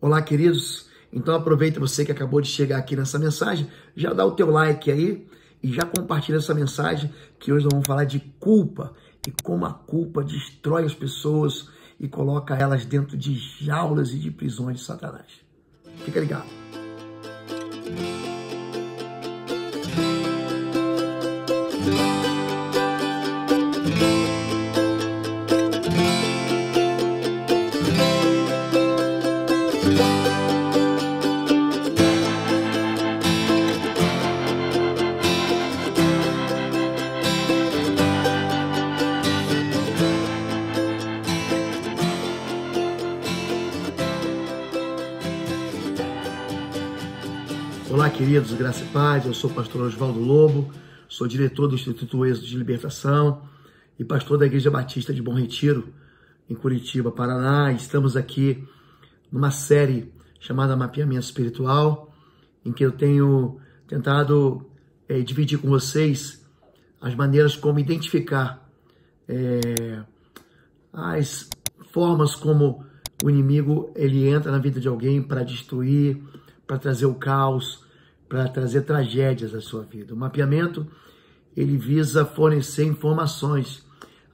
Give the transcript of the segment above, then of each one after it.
Olá, queridos. Então aproveita você que acabou de chegar aqui nessa mensagem, já dá o teu like aí e já compartilha essa mensagem que hoje nós vamos falar de culpa e como a culpa destrói as pessoas e coloca elas dentro de jaulas e de prisões de Satanás. Fica ligado. Olá, queridos, graça e paz. Eu sou o pastor Oswaldo Lobo, sou diretor do Instituto Êxodo de Libertação e pastor da Igreja Batista de Bom Retiro, em Curitiba, Paraná. Estamos aqui numa série chamada Mapeamento Espiritual, em que eu tenho tentado é, dividir com vocês as maneiras como identificar é, as formas como o inimigo ele entra na vida de alguém para destruir, para trazer o caos, para trazer tragédias à sua vida. O mapeamento ele visa fornecer informações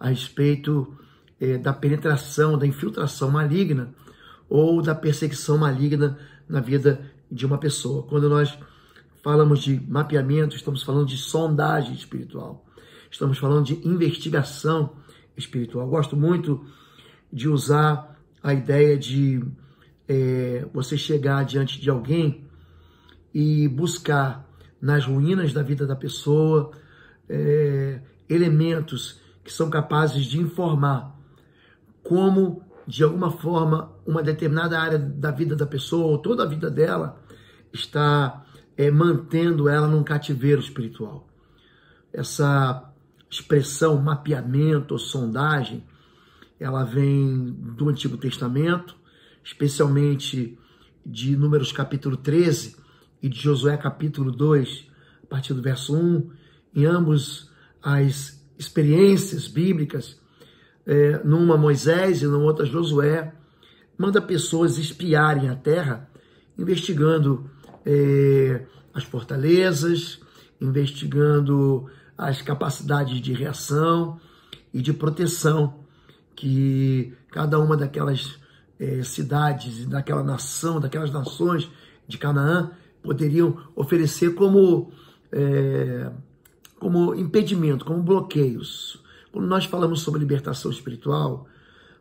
a respeito eh, da penetração, da infiltração maligna ou da perseguição maligna na vida de uma pessoa. Quando nós falamos de mapeamento, estamos falando de sondagem espiritual, estamos falando de investigação espiritual. Eu gosto muito de usar a ideia de é, você chegar diante de alguém e buscar nas ruínas da vida da pessoa é, elementos que são capazes de informar como, de alguma forma, uma determinada área da vida da pessoa ou toda a vida dela está é, mantendo ela num cativeiro espiritual. Essa expressão mapeamento ou sondagem, ela vem do Antigo Testamento, especialmente de Números capítulo 13 e de Josué capítulo 2, a partir do verso 1, em ambos as experiências bíblicas, é, numa Moisés e na outra Josué, manda pessoas espiarem a terra, investigando é, as fortalezas, investigando as capacidades de reação e de proteção que cada uma daquelas eh, cidades daquela nação, daquelas nações de Canaã, poderiam oferecer como, eh, como impedimento, como bloqueios. Quando nós falamos sobre libertação espiritual,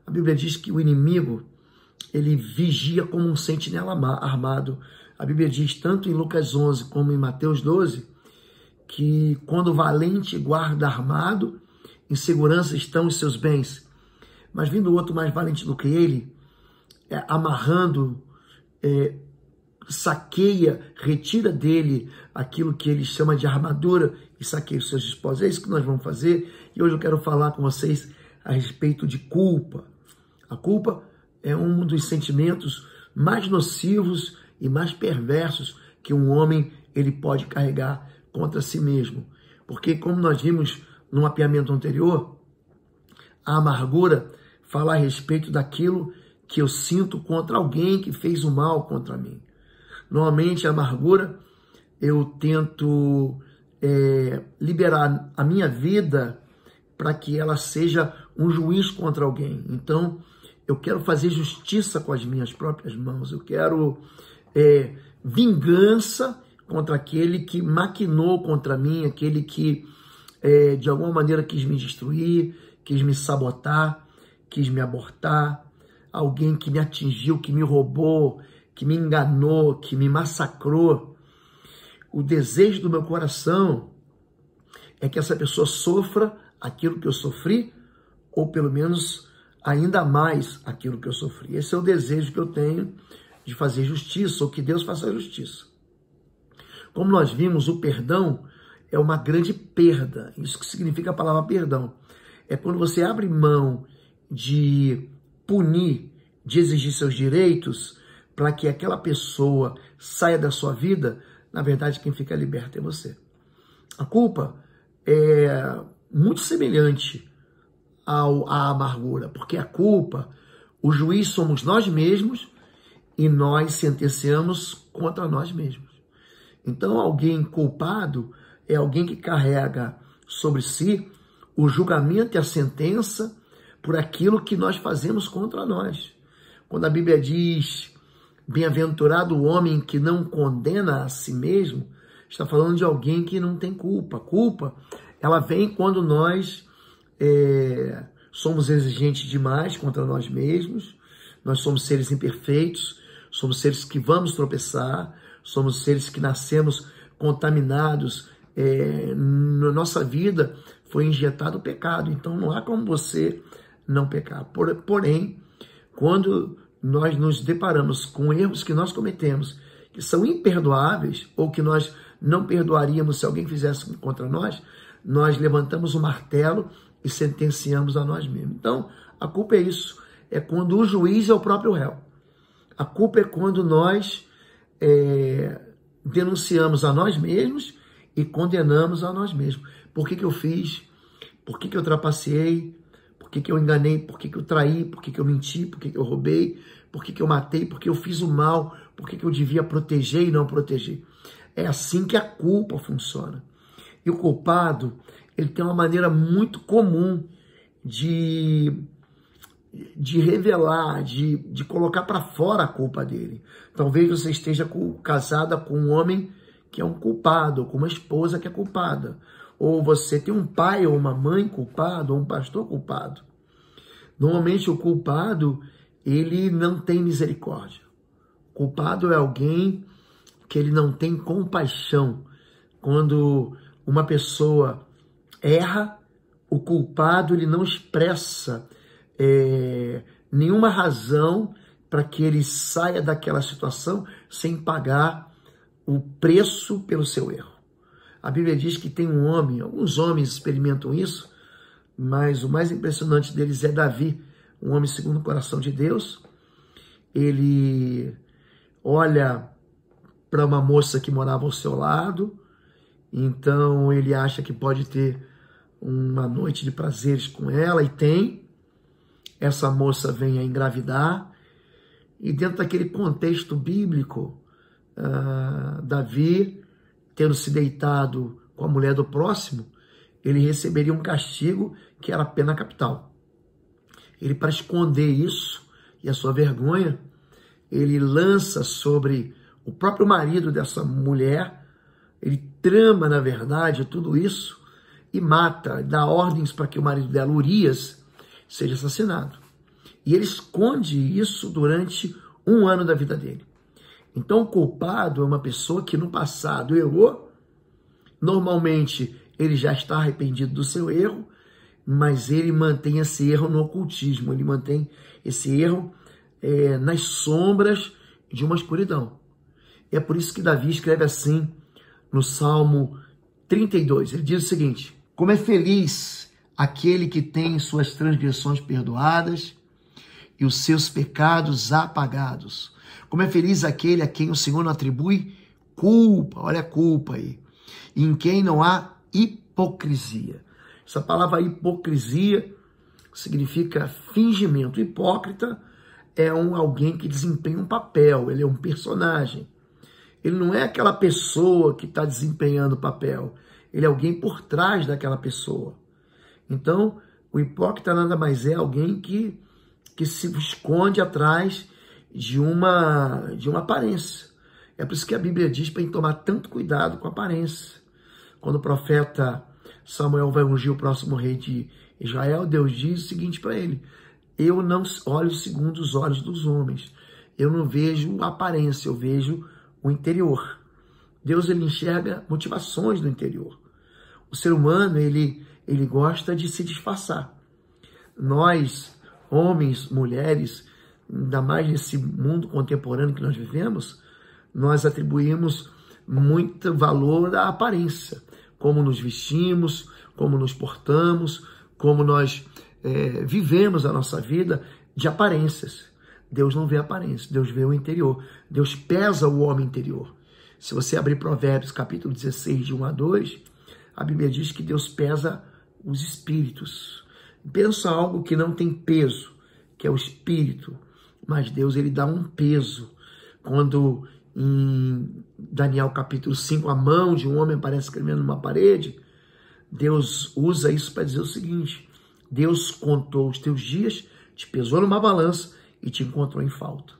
a Bíblia diz que o inimigo ele vigia como um sentinela armado. A Bíblia diz, tanto em Lucas 11 como em Mateus 12, que quando o valente guarda armado, em segurança estão os seus bens. Mas vindo outro mais valente do que ele, é, amarrando, é, saqueia, retira dele aquilo que ele chama de armadura e saqueia os seus esposos. É isso que nós vamos fazer e hoje eu quero falar com vocês a respeito de culpa. A culpa é um dos sentimentos mais nocivos e mais perversos que um homem ele pode carregar contra si mesmo. Porque como nós vimos no mapeamento anterior, a amargura fala a respeito daquilo que eu sinto contra alguém que fez o mal contra mim. Normalmente, a amargura, eu tento é, liberar a minha vida para que ela seja um juiz contra alguém. Então, eu quero fazer justiça com as minhas próprias mãos, eu quero é, vingança contra aquele que maquinou contra mim, aquele que é, de alguma maneira quis me destruir, quis me sabotar, quis me abortar, alguém que me atingiu, que me roubou, que me enganou, que me massacrou. O desejo do meu coração é que essa pessoa sofra aquilo que eu sofri, ou pelo menos ainda mais aquilo que eu sofri. Esse é o desejo que eu tenho de fazer justiça, ou que Deus faça justiça. Como nós vimos, o perdão é uma grande perda. Isso que significa a palavra perdão. É quando você abre mão de punir de exigir seus direitos para que aquela pessoa saia da sua vida, na verdade, quem fica liberto é você. A culpa é muito semelhante ao, à amargura, porque a culpa, o juiz somos nós mesmos e nós sentenciamos contra nós mesmos. Então, alguém culpado é alguém que carrega sobre si o julgamento e a sentença por aquilo que nós fazemos contra nós. Quando a Bíblia diz bem-aventurado o homem que não condena a si mesmo, está falando de alguém que não tem culpa. A culpa, ela vem quando nós é, somos exigentes demais contra nós mesmos, nós somos seres imperfeitos, somos seres que vamos tropeçar, somos seres que nascemos contaminados. É, na nossa vida foi injetado o pecado, então não há como você não pecar. Por, porém, quando nós nos deparamos com erros que nós cometemos, que são imperdoáveis, ou que nós não perdoaríamos se alguém fizesse contra nós, nós levantamos o martelo e sentenciamos a nós mesmos. Então, a culpa é isso. É quando o juiz é o próprio réu. A culpa é quando nós é, denunciamos a nós mesmos e condenamos a nós mesmos. Por que, que eu fiz? Por que, que eu trapaceei? que, que eu enganei, por que, que eu traí, por que, que eu menti, por que, que eu roubei, por que, que eu matei, por que eu fiz o mal, por que, que eu devia proteger e não proteger. É assim que a culpa funciona. E o culpado, ele tem uma maneira muito comum de, de revelar, de, de colocar para fora a culpa dele. Talvez você esteja casada com um homem que é um culpado, com uma esposa que é culpada ou você tem um pai ou uma mãe culpado, ou um pastor culpado. Normalmente o culpado, ele não tem misericórdia. O culpado é alguém que ele não tem compaixão. Quando uma pessoa erra, o culpado ele não expressa é, nenhuma razão para que ele saia daquela situação sem pagar o preço pelo seu erro. A Bíblia diz que tem um homem, alguns homens experimentam isso, mas o mais impressionante deles é Davi, um homem segundo o coração de Deus. Ele olha para uma moça que morava ao seu lado, então ele acha que pode ter uma noite de prazeres com ela e tem. Essa moça vem a engravidar e dentro daquele contexto bíblico, uh, Davi tendo se deitado com a mulher do próximo, ele receberia um castigo que era a pena capital. Ele, para esconder isso e a sua vergonha, ele lança sobre o próprio marido dessa mulher, ele trama, na verdade, tudo isso e mata, dá ordens para que o marido dela, Urias, seja assassinado. E ele esconde isso durante um ano da vida dele. Então, o culpado é uma pessoa que no passado errou. Normalmente, ele já está arrependido do seu erro, mas ele mantém esse erro no ocultismo, ele mantém esse erro é, nas sombras de uma escuridão. E é por isso que Davi escreve assim no Salmo 32. Ele diz o seguinte: Como é feliz aquele que tem suas transgressões perdoadas e os seus pecados apagados. Como é feliz aquele a quem o Senhor não atribui culpa, olha a culpa aí, em quem não há hipocrisia. Essa palavra hipocrisia significa fingimento. Hipócrita é um alguém que desempenha um papel, ele é um personagem. Ele não é aquela pessoa que está desempenhando o papel, ele é alguém por trás daquela pessoa. Então, o hipócrita nada mais é alguém que, que se esconde atrás de uma de uma aparência. É por isso que a Bíblia diz para tomar tanto cuidado com a aparência. Quando o profeta Samuel vai ungir o próximo rei de Israel, Deus diz o seguinte para ele: Eu não olho segundo os olhos dos homens. Eu não vejo a aparência, eu vejo o interior. Deus ele enxerga motivações do interior. O ser humano ele ele gosta de se disfarçar. Nós, homens, mulheres, ainda mais nesse mundo contemporâneo que nós vivemos, nós atribuímos muito valor à aparência, como nos vestimos, como nos portamos, como nós é, vivemos a nossa vida de aparências. Deus não vê aparência, Deus vê o interior. Deus pesa o homem interior. Se você abrir Provérbios capítulo 16, de 1 a 2, a Bíblia diz que Deus pesa os espíritos. Pensa algo que não tem peso, que é o espírito. Mas Deus ele dá um peso. Quando em Daniel capítulo 5, a mão de um homem aparece escrevendo numa parede, Deus usa isso para dizer o seguinte: Deus contou os teus dias, te pesou numa balança e te encontrou em falta.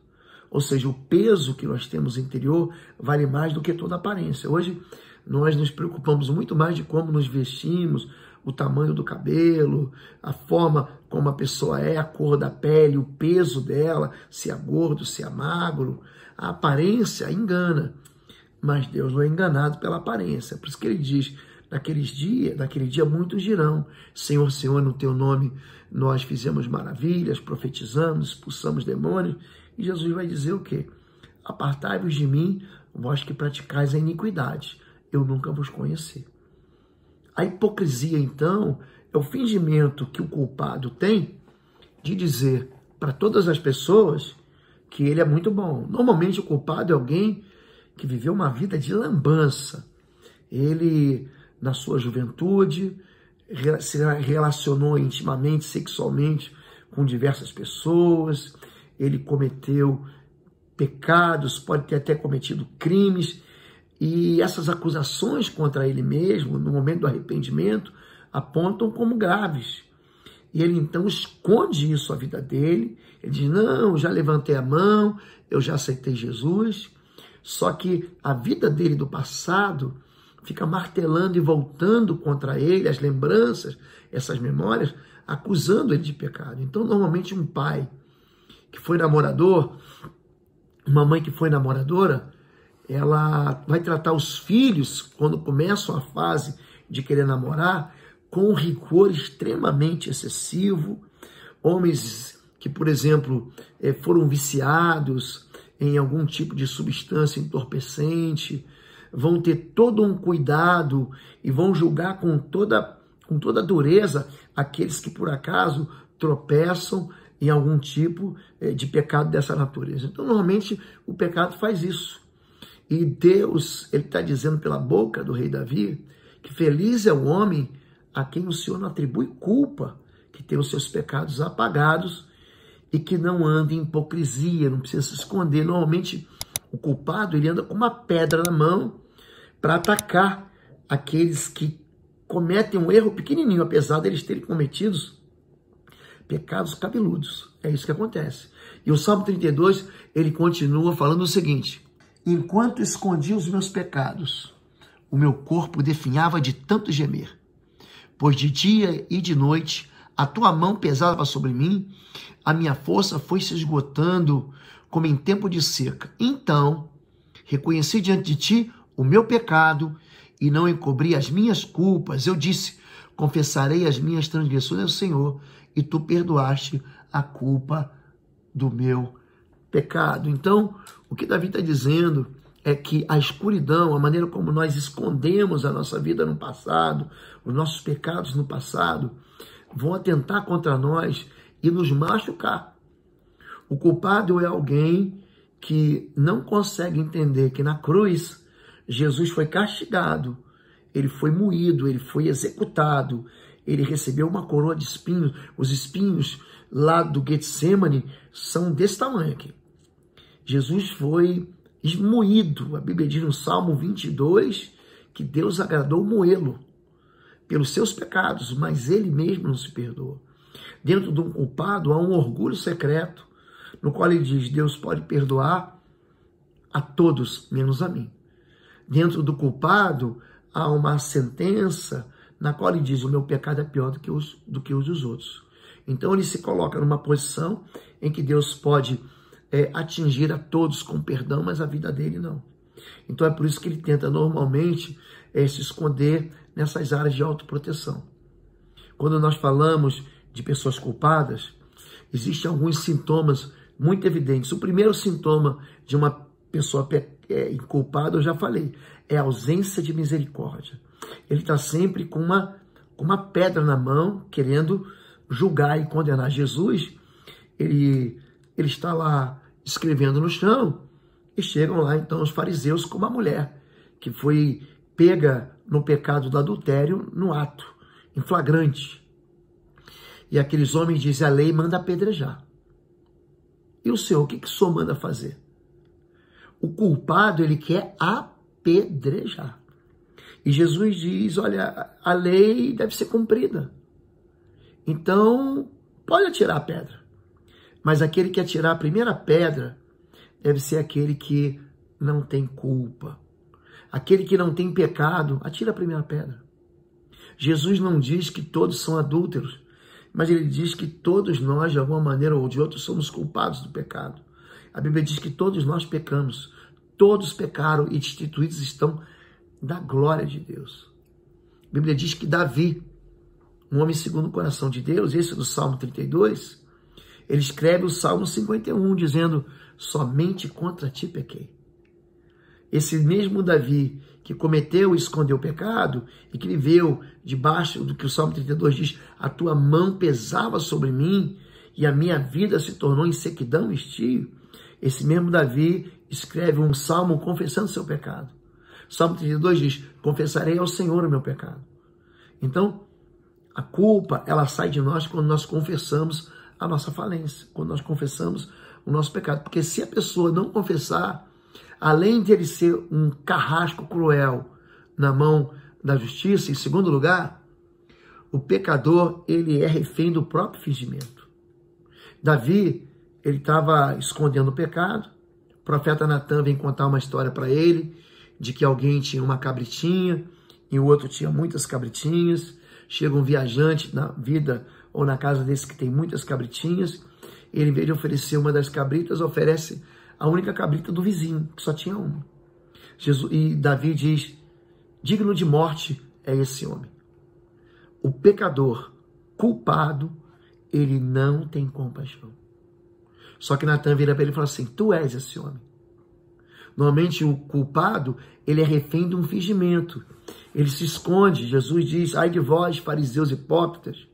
Ou seja, o peso que nós temos interior vale mais do que toda aparência. Hoje nós nos preocupamos muito mais de como nos vestimos, o tamanho do cabelo, a forma como a pessoa é, a cor da pele, o peso dela, se é gordo, se é magro. A aparência engana, mas Deus não é enganado pela aparência. Por isso que ele diz: naqueles dias, naquele dia muitos dirão: Senhor, Senhor, no teu nome nós fizemos maravilhas, profetizamos, expulsamos demônios. E Jesus vai dizer o quê? Apartai-vos de mim, vós que praticais a iniquidade eu nunca vos conheci. A hipocrisia, então, é o fingimento que o culpado tem de dizer para todas as pessoas que ele é muito bom. Normalmente, o culpado é alguém que viveu uma vida de lambança. Ele, na sua juventude, se relacionou intimamente, sexualmente com diversas pessoas, ele cometeu pecados, pode ter até cometido crimes, e essas acusações contra ele mesmo, no momento do arrependimento, apontam como graves. E ele então esconde isso à vida dele. Ele diz: Não, já levantei a mão, eu já aceitei Jesus. Só que a vida dele do passado fica martelando e voltando contra ele as lembranças, essas memórias, acusando ele de pecado. Então, normalmente, um pai que foi namorador, uma mãe que foi namoradora, ela vai tratar os filhos, quando começam a fase de querer namorar, com um rigor extremamente excessivo. Homens que, por exemplo, eh, foram viciados em algum tipo de substância entorpecente, vão ter todo um cuidado e vão julgar com toda, com toda dureza aqueles que, por acaso, tropeçam em algum tipo eh, de pecado dessa natureza. Então, normalmente, o pecado faz isso e Deus, ele está dizendo pela boca do rei Davi, que feliz é o homem a quem o Senhor não atribui culpa, que tem os seus pecados apagados e que não anda em hipocrisia, não precisa se esconder. Normalmente, o culpado, ele anda com uma pedra na mão para atacar aqueles que cometem um erro pequenininho, apesar deles de terem cometido pecados cabeludos. É isso que acontece. E o Salmo 32, ele continua falando o seguinte, Enquanto escondia os meus pecados, o meu corpo definhava de tanto gemer. Pois de dia e de noite a tua mão pesava sobre mim, a minha força foi se esgotando como em tempo de seca. Então reconheci diante de ti o meu pecado e não encobri as minhas culpas. Eu disse: Confessarei as minhas transgressões ao Senhor, e tu perdoaste a culpa do meu pecado pecado. Então, o que Davi está dizendo é que a escuridão, a maneira como nós escondemos a nossa vida no passado, os nossos pecados no passado, vão atentar contra nós e nos machucar. O culpado é alguém que não consegue entender que na cruz Jesus foi castigado, ele foi moído, ele foi executado, ele recebeu uma coroa de espinhos. Os espinhos lá do Getsemane são desse tamanho aqui. Jesus foi esmoído. A Bíblia diz no Salmo 22 que Deus agradou moê-lo pelos seus pecados, mas ele mesmo não se perdoou. Dentro de um culpado há um orgulho secreto, no qual ele diz: Deus pode perdoar a todos, menos a mim. Dentro do culpado há uma sentença na qual ele diz: O meu pecado é pior do que os, do que os dos outros. Então ele se coloca numa posição em que Deus pode é, atingir a todos com perdão, mas a vida dele não. Então é por isso que ele tenta normalmente é, se esconder nessas áreas de autoproteção. Quando nós falamos de pessoas culpadas, existem alguns sintomas muito evidentes. O primeiro sintoma de uma pessoa é, culpada, eu já falei, é a ausência de misericórdia. Ele está sempre com uma, com uma pedra na mão, querendo julgar e condenar Jesus. Ele, ele está lá escrevendo no chão. E chegam lá então os fariseus com uma mulher que foi pega no pecado do adultério no ato, em flagrante. E aqueles homens dizem: a lei manda apedrejar. E o Senhor, o que, que o Senhor manda fazer? O culpado, ele quer apedrejar. E Jesus diz: olha, a lei deve ser cumprida. Então, pode atirar a pedra. Mas aquele que atirar a primeira pedra deve ser aquele que não tem culpa. Aquele que não tem pecado, atira a primeira pedra. Jesus não diz que todos são adúlteros, mas ele diz que todos nós, de alguma maneira ou de outra, somos culpados do pecado. A Bíblia diz que todos nós pecamos, todos pecaram e destituídos estão da glória de Deus. A Bíblia diz que Davi, um homem segundo o coração de Deus, esse é do Salmo 32, ele escreve o Salmo 51, dizendo: Somente contra ti pequei. Esse mesmo Davi que cometeu e escondeu o pecado e que viveu debaixo do que o Salmo 32 diz: A tua mão pesava sobre mim e a minha vida se tornou em sequidão e estio. Esse mesmo Davi escreve um salmo confessando seu pecado. Salmo 32 diz: Confessarei ao Senhor o meu pecado. Então, a culpa, ela sai de nós quando nós confessamos a nossa falência, quando nós confessamos o nosso pecado. Porque se a pessoa não confessar, além de ele ser um carrasco cruel na mão da justiça, em segundo lugar, o pecador ele é refém do próprio fingimento. Davi, ele estava escondendo o pecado. O profeta Natan vem contar uma história para ele de que alguém tinha uma cabritinha e o outro tinha muitas cabritinhas. Chega um viajante na vida ou na casa desse que tem muitas cabritinhas, ele, em vez de oferecer uma das cabritas, oferece a única cabrita do vizinho, que só tinha uma. Jesus, e Davi diz: digno de morte é esse homem. O pecador culpado, ele não tem compaixão. Só que Natan vira para ele e fala assim: Tu és esse homem. Normalmente o culpado, ele é refém de um fingimento. Ele se esconde. Jesus diz: Ai de vós, fariseus hipócritas,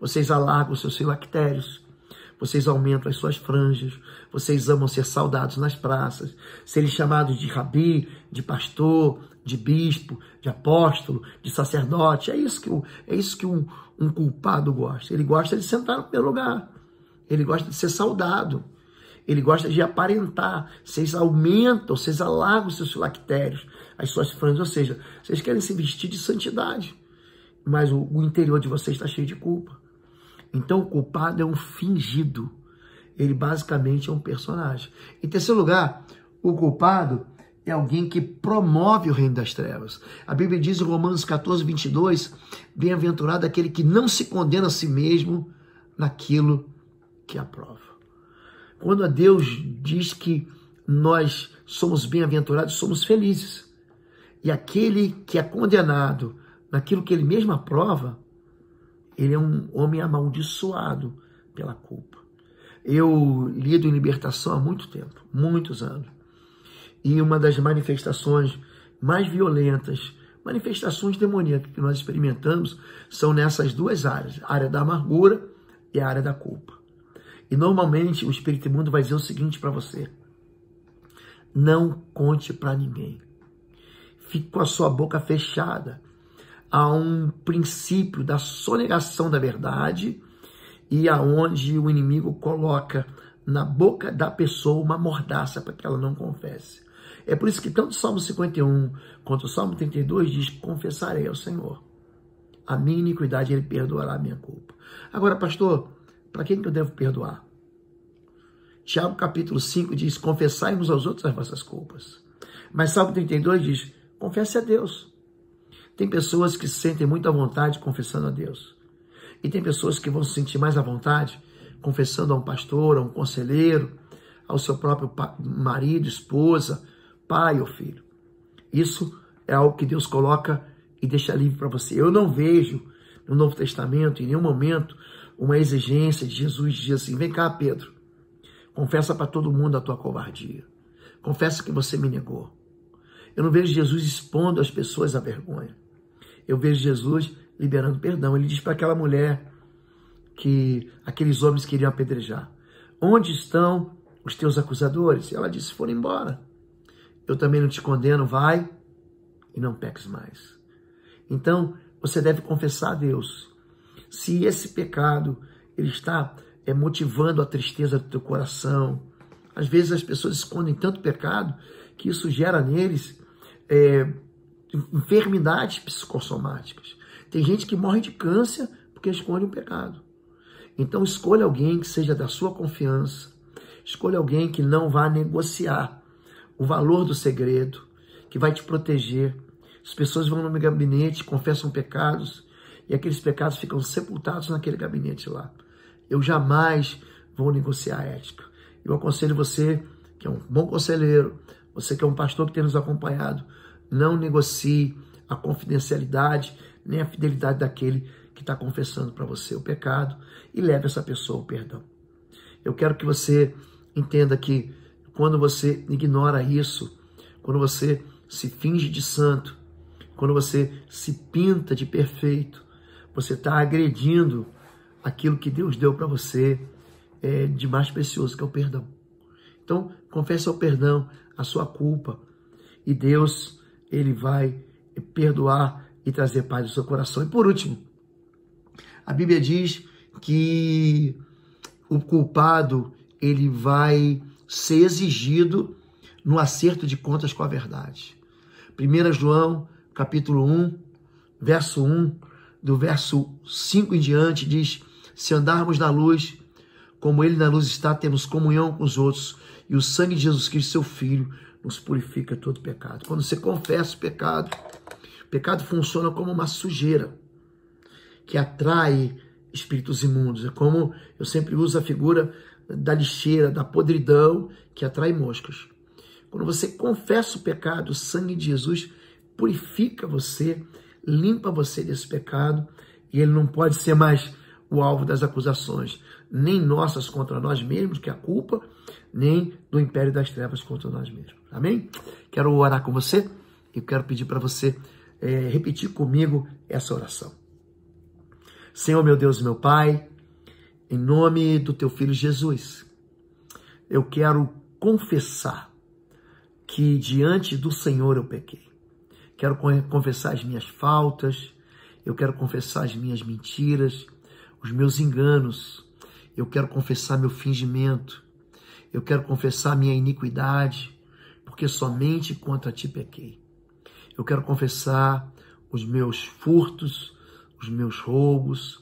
vocês alargam os seus filactérios, vocês aumentam as suas franjas, vocês amam ser saudados nas praças, serem chamados de rabi, de pastor, de bispo, de apóstolo, de sacerdote. É isso que, é isso que um, um culpado gosta. Ele gosta de sentar no primeiro lugar, ele gosta de ser saudado. Ele gosta de aparentar. Vocês aumentam, vocês alargam seus filactérios, as suas franjas. Ou seja, vocês querem se vestir de santidade. Mas o, o interior de vocês está cheio de culpa. Então o culpado é um fingido. Ele basicamente é um personagem. Em terceiro lugar, o culpado é alguém que promove o reino das trevas. A Bíblia diz em Romanos 14, 22, bem-aventurado aquele que não se condena a si mesmo naquilo que aprova. Quando a Deus diz que nós somos bem-aventurados, somos felizes. E aquele que é condenado naquilo que ele mesmo aprova, ele é um homem amaldiçoado pela culpa. Eu lido em libertação há muito tempo, muitos anos. E uma das manifestações mais violentas, manifestações demoníacas que nós experimentamos, são nessas duas áreas: a área da amargura e a área da culpa. E normalmente o espírito imundo vai dizer o seguinte para você: não conte para ninguém. Fique com a sua boca fechada a um princípio da sonegação da verdade e aonde o inimigo coloca na boca da pessoa uma mordaça para que ela não confesse. É por isso que tanto o Salmo 51 quanto o Salmo 32 diz: Confessarei ao Senhor. A minha iniquidade, Ele perdoará a minha culpa. Agora, pastor, para quem que eu devo perdoar? Tiago capítulo 5 diz: Confessai uns aos outros as vossas culpas. Mas Salmo 32 diz: Confesse a Deus. Tem pessoas que se sentem muito à vontade confessando a Deus. E tem pessoas que vão se sentir mais à vontade confessando a um pastor, a um conselheiro, ao seu próprio marido, esposa, pai ou filho. Isso é algo que Deus coloca e deixa livre para você. Eu não vejo no Novo Testamento, em nenhum momento, uma exigência de Jesus dizer assim: vem cá, Pedro, confessa para todo mundo a tua covardia. Confessa que você me negou. Eu não vejo Jesus expondo as pessoas à vergonha eu vejo Jesus liberando perdão. Ele diz para aquela mulher que aqueles homens queriam apedrejar: Onde estão os teus acusadores? E ela disse: Foram embora. Eu também não te condeno, vai e não peques mais. Então, você deve confessar a Deus. Se esse pecado ele está é, motivando a tristeza do teu coração, às vezes as pessoas escondem tanto pecado que isso gera neles é, enfermidades psicossomáticas. Tem gente que morre de câncer porque esconde um pecado. Então escolha alguém que seja da sua confiança, escolha alguém que não vá negociar o valor do segredo, que vai te proteger. As pessoas vão no meu gabinete, confessam pecados e aqueles pecados ficam sepultados naquele gabinete lá. Eu jamais vou negociar a ética. Eu aconselho você, que é um bom conselheiro, você que é um pastor que tem nos acompanhado, não negocie a confidencialidade nem a fidelidade daquele que está confessando para você o pecado e leve essa pessoa ao perdão. Eu quero que você entenda que quando você ignora isso, quando você se finge de santo, quando você se pinta de perfeito, você está agredindo aquilo que Deus deu para você é, de mais precioso, que é o perdão. Então, confesse ao perdão a sua culpa e Deus ele vai perdoar e trazer paz no seu coração. E por último, a Bíblia diz que o culpado ele vai ser exigido no acerto de contas com a verdade. 1 João, capítulo 1, verso 1, do verso 5 em diante, diz: Se andarmos na luz, como ele na luz está, temos comunhão com os outros, e o sangue de Jesus Cristo, seu Filho, nos purifica todo pecado. Quando você confessa o pecado, o pecado funciona como uma sujeira que atrai espíritos imundos. É como eu sempre uso a figura da lixeira, da podridão que atrai moscas. Quando você confessa o pecado, o sangue de Jesus purifica você, limpa você desse pecado e ele não pode ser mais o alvo das acusações, nem nossas contra nós mesmos, que é a culpa, nem do império das trevas contra nós mesmos. Amém? Quero orar com você e quero pedir para você é, repetir comigo essa oração. Senhor, meu Deus, meu Pai, em nome do teu filho Jesus, eu quero confessar que diante do Senhor eu pequei. Quero confessar as minhas faltas, eu quero confessar as minhas mentiras, os meus enganos, eu quero confessar meu fingimento, eu quero confessar minha iniquidade, porque somente contra ti pequei. Eu quero confessar os meus furtos, os meus roubos,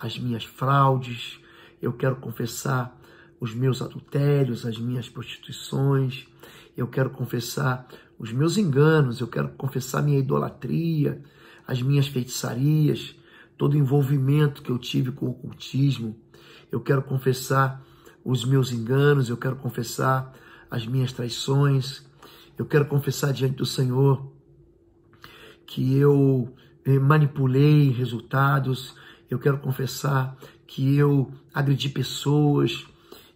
as minhas fraudes, eu quero confessar os meus adultérios, as minhas prostituições, eu quero confessar os meus enganos, eu quero confessar minha idolatria, as minhas feitiçarias, todo o envolvimento que eu tive com o ocultismo, eu quero confessar os meus enganos, eu quero confessar as minhas traições, eu quero confessar diante do Senhor que eu eh, manipulei resultados, eu quero confessar que eu agredi pessoas,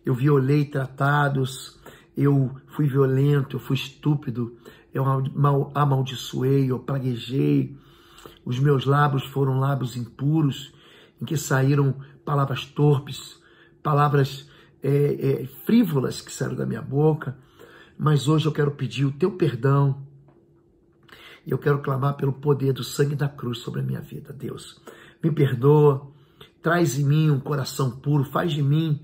eu violei tratados, eu fui violento, eu fui estúpido, eu amaldiçoei, eu praguejei, os meus lábios foram lábios impuros, em que saíram palavras torpes, palavras é, é, frívolas que saíram da minha boca, mas hoje eu quero pedir o teu perdão. E eu quero clamar pelo poder do sangue da cruz sobre a minha vida, Deus. Me perdoa, traz em mim um coração puro, faz de mim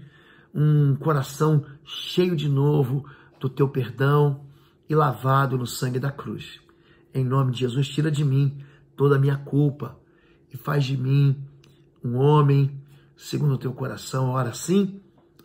um coração cheio de novo do teu perdão e lavado no sangue da cruz. Em nome de Jesus, tira de mim toda a minha culpa e faz de mim um homem segundo o teu coração. Ora sim,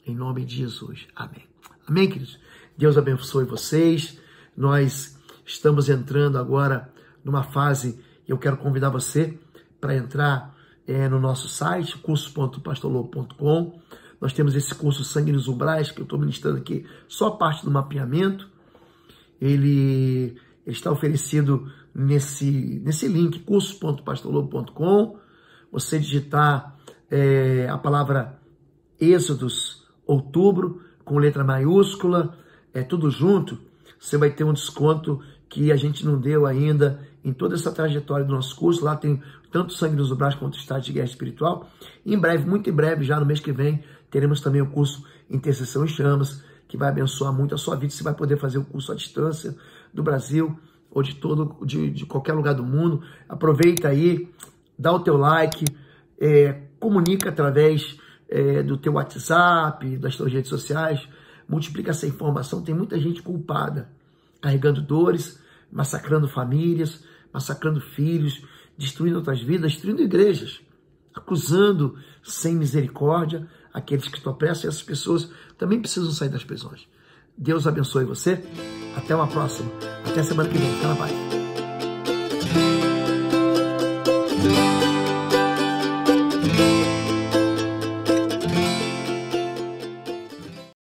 em nome de Jesus. Amém. Amém, queridos? Deus abençoe vocês. Nós estamos entrando agora numa fase, eu quero convidar você para entrar é, no nosso site, curso.pastorlobo.com. Nós temos esse curso Sangue nos Umbrais, que eu estou ministrando aqui, só parte do mapeamento. Ele está oferecido nesse, nesse link, curso.pastorlobo.com. Você digitar é, a palavra Êxodos, outubro, com letra maiúscula, é tudo junto, você vai ter um desconto que a gente não deu ainda em toda essa trajetória do nosso curso. Lá tem tanto Sangue nos braços quanto Estado de Guerra Espiritual. E em breve, muito em breve, já no mês que vem, teremos também o curso Intercessão em Chamas, que vai abençoar muito a sua vida. Você vai poder fazer o curso à distância do Brasil ou de todo, de, de qualquer lugar do mundo. Aproveita aí, dá o teu like, é, comunica através é, do teu WhatsApp, das tuas redes sociais multiplica essa informação. Tem muita gente culpada, carregando dores, massacrando famílias, massacrando filhos, destruindo outras vidas, destruindo igrejas, acusando sem misericórdia aqueles que estão opressam. E essas pessoas também precisam sair das prisões. Deus abençoe você. Até uma próxima. Até semana que vem. Fica na paz.